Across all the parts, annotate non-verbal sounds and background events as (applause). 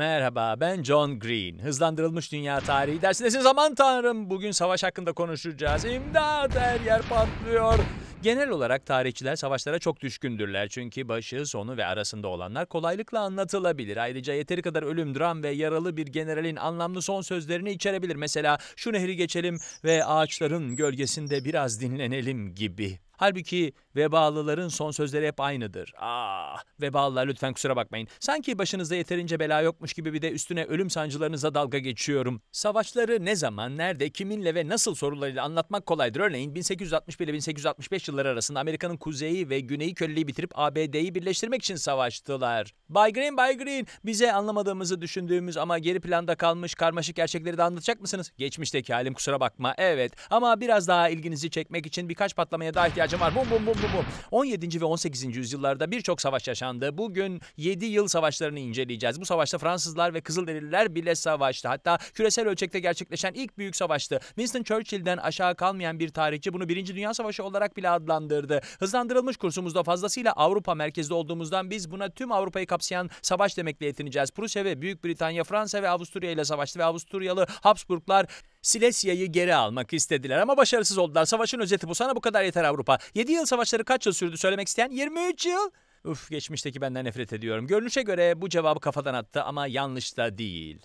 Merhaba ben John Green. Hızlandırılmış Dünya Tarihi dersindesin. Aman tanrım bugün savaş hakkında konuşacağız. İmdat her yer patlıyor. Genel olarak tarihçiler savaşlara çok düşkündürler çünkü başı, sonu ve arasında olanlar kolaylıkla anlatılabilir. Ayrıca yeteri kadar ölüm, dram ve yaralı bir generalin anlamlı son sözlerini içerebilir. Mesela şu nehri geçelim ve ağaçların gölgesinde biraz dinlenelim gibi. Halbuki vebalıların son sözleri hep aynıdır. Ah vebalılar lütfen kusura bakmayın. Sanki başınızda yeterince bela yokmuş gibi bir de üstüne ölüm sancılarınıza dalga geçiyorum. Savaşları ne zaman, nerede, kiminle ve nasıl sorularıyla anlatmak kolaydır. Örneğin 1861 ile 1865 yılları arasında Amerika'nın kuzeyi ve güneyi köleliği bitirip ABD'yi birleştirmek için savaştılar. Bay Green, Bay Green bize anlamadığımızı düşündüğümüz ama geri planda kalmış karmaşık gerçekleri de anlatacak mısınız? Geçmişteki halim kusura bakma evet ama biraz daha ilginizi çekmek için birkaç patlamaya daha ihtiyaç ihtiyacım var. Bum bum bum bum bum. 17. ve 18. yüzyıllarda birçok savaş yaşandı. Bugün 7 yıl savaşlarını inceleyeceğiz. Bu savaşta Fransızlar ve Kızılderililer bile savaştı. Hatta küresel ölçekte gerçekleşen ilk büyük savaştı. Winston Churchill'den aşağı kalmayan bir tarihçi bunu 1. Dünya Savaşı olarak bile adlandırdı. Hızlandırılmış kursumuzda fazlasıyla Avrupa merkezde olduğumuzdan biz buna tüm Avrupa'yı kapsayan savaş demekle yetineceğiz. Prusya ve Büyük Britanya, Fransa ve Avusturya ile savaştı ve Avusturyalı Habsburglar Silesya'yı geri almak istediler ama başarısız oldular. Savaşın özeti bu. Sana bu kadar yeter Avrupa. 7 yıl savaşları kaç yıl sürdü söylemek isteyen? 23 yıl. Uf geçmişteki benden nefret ediyorum. Görünüşe göre bu cevabı kafadan attı ama yanlış da değil.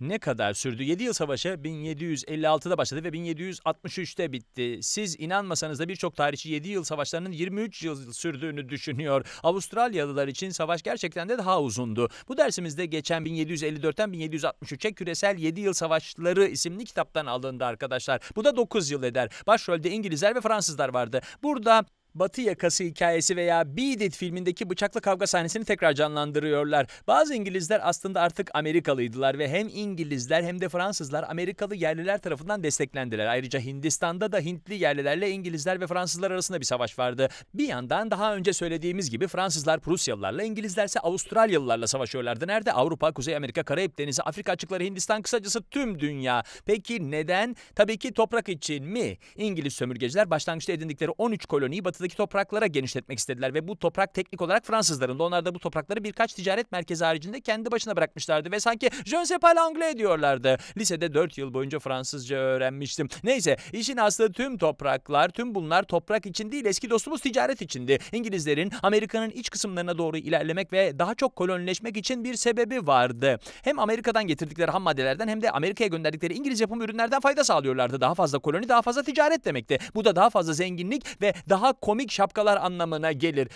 ne kadar sürdü? 7 yıl savaşı 1756'da başladı ve 1763'te bitti. Siz inanmasanız da birçok tarihçi 7 yıl savaşlarının 23 yıl sürdüğünü düşünüyor. Avustralyalılar için savaş gerçekten de daha uzundu. Bu dersimizde geçen 1754'ten 1763'e küresel 7 yıl savaşları isimli kitaptan alındı arkadaşlar. Bu da 9 yıl eder. Başrolde İngilizler ve Fransızlar vardı. Burada Batı Yakası hikayesi veya Beat filmindeki bıçaklı kavga sahnesini tekrar canlandırıyorlar. Bazı İngilizler aslında artık Amerikalıydılar ve hem İngilizler hem de Fransızlar Amerikalı yerliler tarafından desteklendiler. Ayrıca Hindistan'da da Hintli yerlilerle İngilizler ve Fransızlar arasında bir savaş vardı. Bir yandan daha önce söylediğimiz gibi Fransızlar Prusyalılarla, İngilizlerse Avustralyalılarla savaşıyorlardı. Nerede? Avrupa, Kuzey Amerika, Karayip Denizi, Afrika açıkları, Hindistan kısacası tüm dünya. Peki neden? Tabii ki toprak için mi? İngiliz sömürgeciler başlangıçta edindikleri 13 koloniyi batıda Fransa'daki topraklara genişletmek istediler ve bu toprak teknik olarak Fransızların da onlar da bu toprakları birkaç ticaret merkezi haricinde kendi başına bırakmışlardı ve sanki je ne sais pas diyorlardı. Lisede 4 yıl boyunca Fransızca öğrenmiştim. Neyse işin aslı tüm topraklar tüm bunlar toprak için değil eski dostumuz ticaret içindi. İngilizlerin Amerika'nın iç kısımlarına doğru ilerlemek ve daha çok kolonileşmek için bir sebebi vardı. Hem Amerika'dan getirdikleri ham maddelerden hem de Amerika'ya gönderdikleri İngiliz yapım ürünlerden fayda sağlıyorlardı. Daha fazla koloni daha fazla ticaret demekti. Bu da daha fazla zenginlik ve daha komik komik şapkalar anlamına gelir.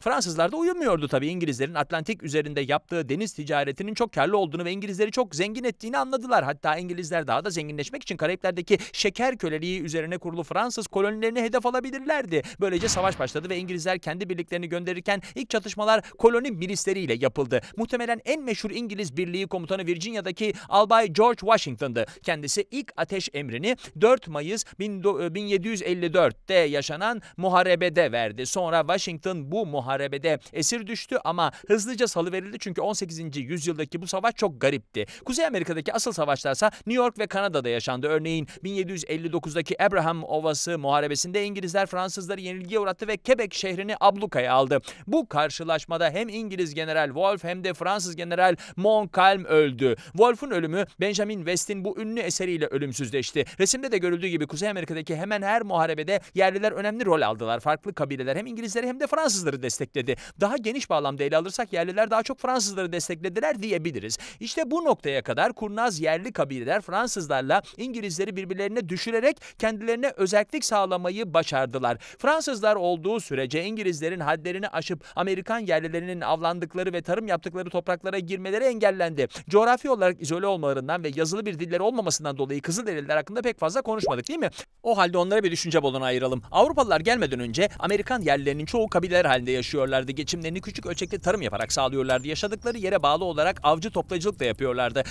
Fransızlar da uyumuyordu tabii İngilizlerin Atlantik üzerinde yaptığı deniz ticaretinin çok karlı olduğunu ve İngilizleri çok zengin ettiğini anladılar. Hatta İngilizler daha da zenginleşmek için Karayipler'deki şeker köleliği üzerine kurulu Fransız kolonilerini hedef alabilirlerdi. Böylece savaş başladı ve İngilizler kendi birliklerini gönderirken ilk çatışmalar koloni milisleriyle yapıldı. Muhtemelen en meşhur İngiliz birliği komutanı Virginia'daki Albay George Washington'dı. Kendisi ilk ateş emrini 4 Mayıs 1754'te e, yaşanan muharebede verdi. Sonra Washington bu muharebede muharebede esir düştü ama hızlıca salıverildi çünkü 18. yüzyıldaki bu savaş çok garipti. Kuzey Amerika'daki asıl savaşlarsa New York ve Kanada'da yaşandı. Örneğin 1759'daki Abraham Ovası muharebesinde İngilizler Fransızları yenilgiye uğrattı ve Quebec şehrini ablukaya aldı. Bu karşılaşmada hem İngiliz General Wolfe hem de Fransız General Montcalm öldü. Wolfe'un ölümü Benjamin West'in bu ünlü eseriyle ölümsüzleşti. Resimde de görüldüğü gibi Kuzey Amerika'daki hemen her muharebede yerliler önemli rol aldılar. Farklı kabileler hem İngilizleri hem de Fransızları destekledi destekledi. Daha geniş bağlamda ele alırsak yerliler daha çok Fransızları desteklediler diyebiliriz. İşte bu noktaya kadar kurnaz yerli kabileler Fransızlarla İngilizleri birbirlerine düşürerek kendilerine özellik sağlamayı başardılar. Fransızlar olduğu sürece İngilizlerin hadlerini aşıp Amerikan yerlilerinin avlandıkları ve tarım yaptıkları topraklara girmeleri engellendi. Coğrafi olarak izole olmalarından ve yazılı bir dilleri olmamasından dolayı Kızılderililer hakkında pek fazla konuşmadık değil mi? O halde onlara bir düşünce balonu ayıralım. Avrupalılar gelmeden önce Amerikan yerlilerinin çoğu kabileler halinde yaşıyor yaşıyorlardı. Geçimlerini küçük ölçekli tarım yaparak sağlıyorlardı. Yaşadıkları yere bağlı olarak avcı toplayıcılık da yapıyorlardı.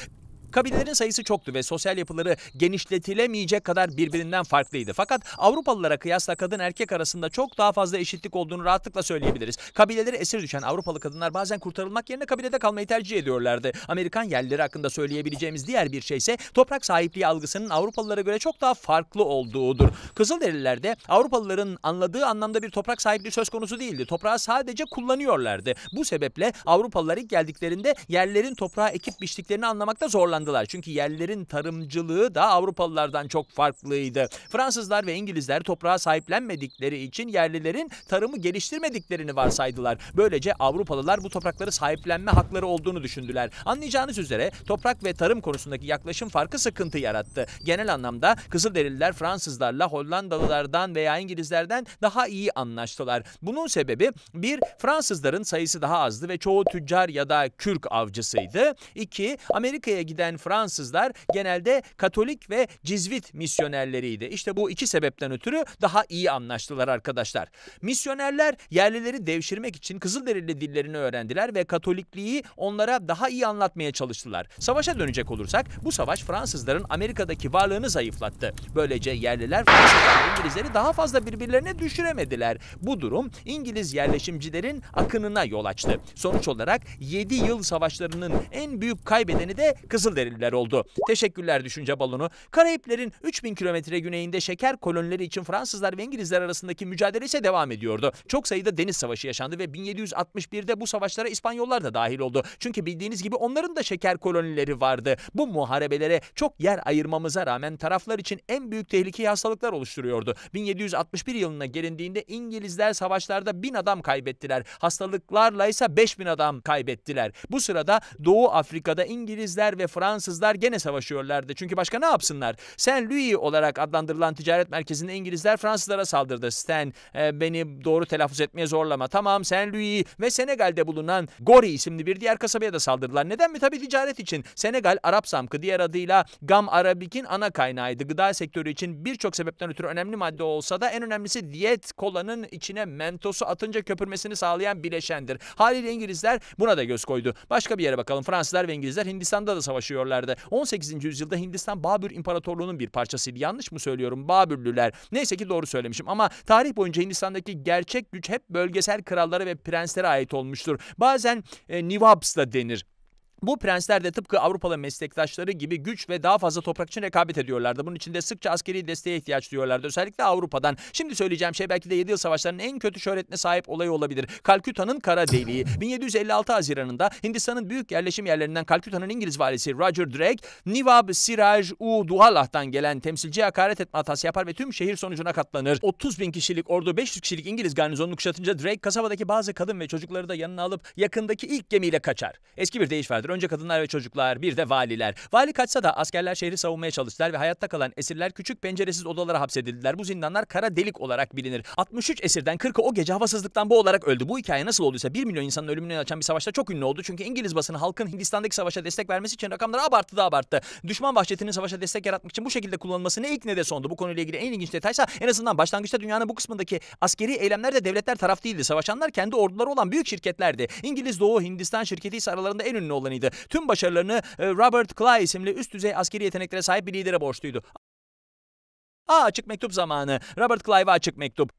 Kabilelerin sayısı çoktu ve sosyal yapıları genişletilemeyecek kadar birbirinden farklıydı. Fakat Avrupalılara kıyasla kadın erkek arasında çok daha fazla eşitlik olduğunu rahatlıkla söyleyebiliriz. Kabileleri esir düşen Avrupalı kadınlar bazen kurtarılmak yerine kabilede kalmayı tercih ediyorlardı. Amerikan yerlileri hakkında söyleyebileceğimiz diğer bir şey ise toprak sahipliği algısının Avrupalılara göre çok daha farklı olduğudur. Kızılderililerde Avrupalıların anladığı anlamda bir toprak sahipliği söz konusu değildi. Toprağı sadece kullanıyorlardı. Bu sebeple Avrupalılar ilk geldiklerinde yerlerin toprağa ekip biçtiklerini anlamakta zorlandı kazandılar. Çünkü yerlerin tarımcılığı da Avrupalılardan çok farklıydı. Fransızlar ve İngilizler toprağa sahiplenmedikleri için yerlilerin tarımı geliştirmediklerini varsaydılar. Böylece Avrupalılar bu toprakları sahiplenme hakları olduğunu düşündüler. Anlayacağınız üzere toprak ve tarım konusundaki yaklaşım farkı sıkıntı yarattı. Genel anlamda Kızılderililer Fransızlarla Hollandalılardan veya İngilizlerden daha iyi anlaştılar. Bunun sebebi bir Fransızların sayısı daha azdı ve çoğu tüccar ya da kürk avcısıydı. İki Amerika'ya giden gelen Fransızlar genelde Katolik ve Cizvit misyonerleriydi. İşte bu iki sebepten ötürü daha iyi anlaştılar arkadaşlar. Misyonerler yerlileri devşirmek için Kızılderili dillerini öğrendiler ve Katolikliği onlara daha iyi anlatmaya çalıştılar. Savaşa dönecek olursak bu savaş Fransızların Amerika'daki varlığını zayıflattı. Böylece yerliler Fransızlar İngilizleri daha fazla birbirlerine düşüremediler. Bu durum İngiliz yerleşimcilerin akınına yol açtı. Sonuç olarak 7 yıl savaşlarının en büyük kaybedeni de Kızılderili kızılderililer oldu. Teşekkürler düşünce balonu. Karayiplerin 3000 kilometre güneyinde şeker kolonileri için Fransızlar ve İngilizler arasındaki mücadele ise devam ediyordu. Çok sayıda deniz savaşı yaşandı ve 1761'de bu savaşlara İspanyollar da dahil oldu. Çünkü bildiğiniz gibi onların da şeker kolonileri vardı. Bu muharebelere çok yer ayırmamıza rağmen taraflar için en büyük tehlikeyi hastalıklar oluşturuyordu. 1761 yılına gelindiğinde İngilizler savaşlarda 1000 adam kaybettiler. Hastalıklarla ise 5000 adam kaybettiler. Bu sırada Doğu Afrika'da İngilizler ve Fransızlar Fransızlar gene savaşıyorlardı. Çünkü başka ne yapsınlar? Saint Louis olarak adlandırılan ticaret merkezinde İngilizler Fransızlara saldırdı. Sten e, beni doğru telaffuz etmeye zorlama. Tamam Saint Louis ve Senegal'de bulunan Gori isimli bir diğer kasabaya da saldırdılar. Neden mi? Tabii ticaret için. Senegal Arap samkı diğer adıyla Gam Arabik'in ana kaynağıydı. Gıda sektörü için birçok sebepten ötürü önemli madde olsa da en önemlisi diyet kolanın içine mentosu atınca köpürmesini sağlayan bileşendir. Haliyle İngilizler buna da göz koydu. Başka bir yere bakalım. Fransızlar ve İngilizler Hindistan'da da savaşıyor yaşıyorlardı. 18. yüzyılda Hindistan Babür İmparatorluğu'nun bir parçasıydı. Yanlış mı söylüyorum? Babürlüler. Neyse ki doğru söylemişim ama tarih boyunca Hindistan'daki gerçek güç hep bölgesel krallara ve prenslere ait olmuştur. Bazen e, nivabs da denir bu prensler de tıpkı Avrupalı meslektaşları gibi güç ve daha fazla toprak için rekabet ediyorlardı. Bunun için de sıkça askeri desteğe ihtiyaç duyuyorlardı. Özellikle Avrupa'dan. Şimdi söyleyeceğim şey belki de 7 yıl savaşlarının en kötü şöhretine sahip olayı olabilir. Kalküta'nın kara deliği. 1756 (laughs) Haziran'ında Hindistan'ın büyük yerleşim yerlerinden Kalküta'nın İngiliz valisi Roger Drake, Nivab Siraj U Duhalah'tan gelen temsilciye hakaret etme hatası yapar ve tüm şehir sonucuna katlanır. 30 bin kişilik ordu 500 kişilik İngiliz garnizonunu kuşatınca Drake kasabadaki bazı kadın ve çocukları da yanına alıp yakındaki ilk gemiyle kaçar. Eski bir deyiş vardır vardır. Önce kadınlar ve çocuklar, bir de valiler. Vali kaçsa da askerler şehri savunmaya çalıştılar ve hayatta kalan esirler küçük penceresiz odalara hapsedildiler. Bu zindanlar kara delik olarak bilinir. 63 esirden 40'ı o gece havasızlıktan boğularak öldü. Bu hikaye nasıl olduysa 1 milyon insanın ölümüne açan bir savaşta çok ünlü oldu. Çünkü İngiliz basını halkın Hindistan'daki savaşa destek vermesi için rakamları abarttı da abarttı. Düşman vahşetinin savaşa destek yaratmak için bu şekilde kullanılması ne ilk ne de sondu. Bu konuyla ilgili en ilginç detaysa en azından başlangıçta dünyanın bu kısmındaki askeri eylemlerde devletler taraf değildi. Savaşanlar kendi orduları olan büyük şirketlerdi. İngiliz Doğu Hindistan şirketi ise aralarında en ünlü olan başkanıydı. Tüm başarılarını e, Robert Clay isimli üst düzey askeri yeteneklere sahip bir lidere borçluydu. Aa, açık mektup zamanı. Robert Clive'a açık mektup.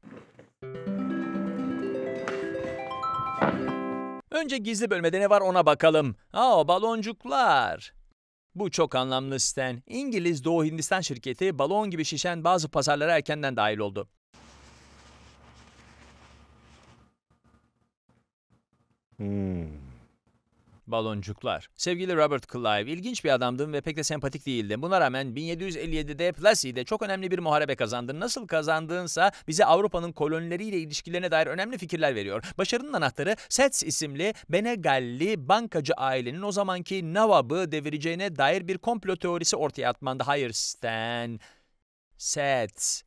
Önce gizli bölmede ne var ona bakalım. Aa baloncuklar. Bu çok anlamlı Stan. İngiliz Doğu Hindistan şirketi balon gibi şişen bazı pazarlara erkenden dahil oldu. Hmm. Baloncuklar. Sevgili Robert Clive, ilginç bir adamdım ve pek de sempatik değildim. Buna rağmen 1757'de Plassey'de çok önemli bir muharebe kazandın. Nasıl kazandığınsa bize Avrupa'nın kolonileriyle ilişkilerine dair önemli fikirler veriyor. Başarının anahtarı Sets isimli Benegalli bankacı ailenin o zamanki Nawab'ı devireceğine dair bir komplo teorisi ortaya atmanda. Hayır Stan. Sets.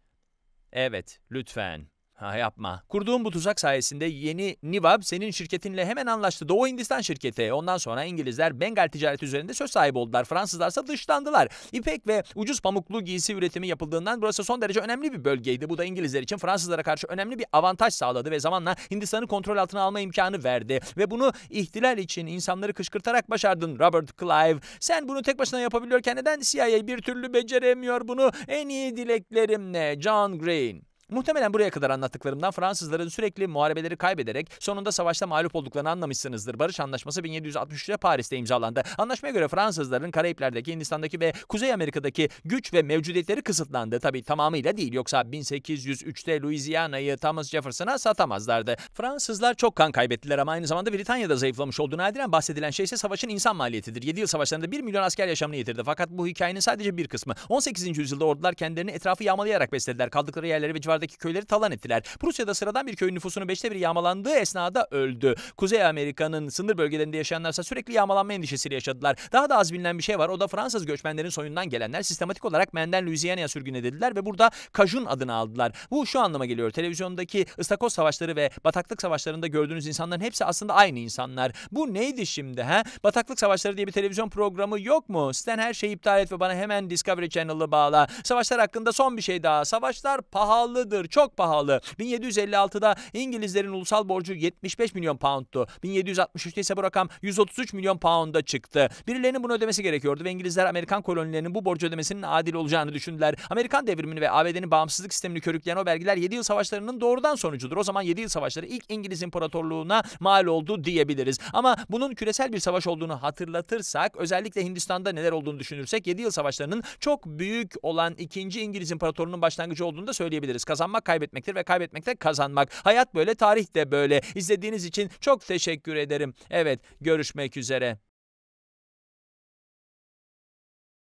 Evet, lütfen. Ha yapma. Kurduğum bu tuzak sayesinde yeni Nivab senin şirketinle hemen anlaştı. Doğu Hindistan şirketi. Ondan sonra İngilizler Bengal ticareti üzerinde söz sahibi oldular. Fransızlarsa dışlandılar. İpek ve ucuz pamuklu giysi üretimi yapıldığından burası son derece önemli bir bölgeydi. Bu da İngilizler için Fransızlara karşı önemli bir avantaj sağladı ve zamanla Hindistan'ı kontrol altına alma imkanı verdi. Ve bunu ihtilal için insanları kışkırtarak başardın Robert Clive. Sen bunu tek başına yapabiliyorken neden CIA bir türlü beceremiyor bunu? En iyi dileklerimle John Green. Muhtemelen buraya kadar anlattıklarımdan Fransızların sürekli muharebeleri kaybederek sonunda savaşta mağlup olduklarını anlamışsınızdır. Barış Anlaşması 1763'te Paris'te imzalandı. Anlaşmaya göre Fransızların Karayipler'deki, Hindistan'daki ve Kuzey Amerika'daki güç ve mevcudiyetleri kısıtlandı. Tabi tamamıyla değil yoksa 1803'te Louisiana'yı Thomas Jefferson'a satamazlardı. Fransızlar çok kan kaybettiler ama aynı zamanda Britanya'da zayıflamış olduğu nadiren bahsedilen şey ise savaşın insan maliyetidir. 7 yıl savaşlarında 1 milyon asker yaşamını yitirdi. Fakat bu hikayenin sadece bir kısmı. 18. yüzyılda ordular kendilerini etrafı yağmalayarak beslediler. Kaldıkları yerleri ve civarda Amerika'daki köyleri talan ettiler. Rusya'da sıradan bir köyün nüfusunun beşte biri yağmalandığı esnada öldü. Kuzey Amerika'nın sınır bölgelerinde yaşayanlarsa sürekli yağmalanma endişesiyle yaşadılar. Daha da az bilinen bir şey var. O da Fransız göçmenlerin soyundan gelenler sistematik olarak Menden Louisiana'ya sürgün edildiler ve burada Kajun adını aldılar. Bu şu anlama geliyor. Televizyondaki ıstakoz savaşları ve bataklık savaşlarında gördüğünüz insanların hepsi aslında aynı insanlar. Bu neydi şimdi ha? Bataklık savaşları diye bir televizyon programı yok mu? Sen her şeyi iptal et ve bana hemen Discovery Channel'ı bağla. Savaşlar hakkında son bir şey daha. Savaşlar pahalı pahalıdır, çok pahalı. 1756'da İngilizlerin ulusal borcu 75 milyon poundtu. 1763'te ise bu rakam 133 milyon pound'a çıktı. Birilerinin bunu ödemesi gerekiyordu ve İngilizler Amerikan kolonilerinin bu borcu ödemesinin adil olacağını düşündüler. Amerikan devrimini ve ABD'nin bağımsızlık sistemini körükleyen o belgeler 7 yıl savaşlarının doğrudan sonucudur. O zaman 7 yıl savaşları ilk İngiliz imparatorluğuna mal oldu diyebiliriz. Ama bunun küresel bir savaş olduğunu hatırlatırsak özellikle Hindistan'da neler olduğunu düşünürsek 7 yıl savaşlarının çok büyük olan 2. İngiliz imparatorluğunun başlangıcı olduğunu da söyleyebiliriz kazanmak kaybetmektir ve kaybetmek de kazanmak. Hayat böyle, tarih de böyle. İzlediğiniz için çok teşekkür ederim. Evet, görüşmek üzere.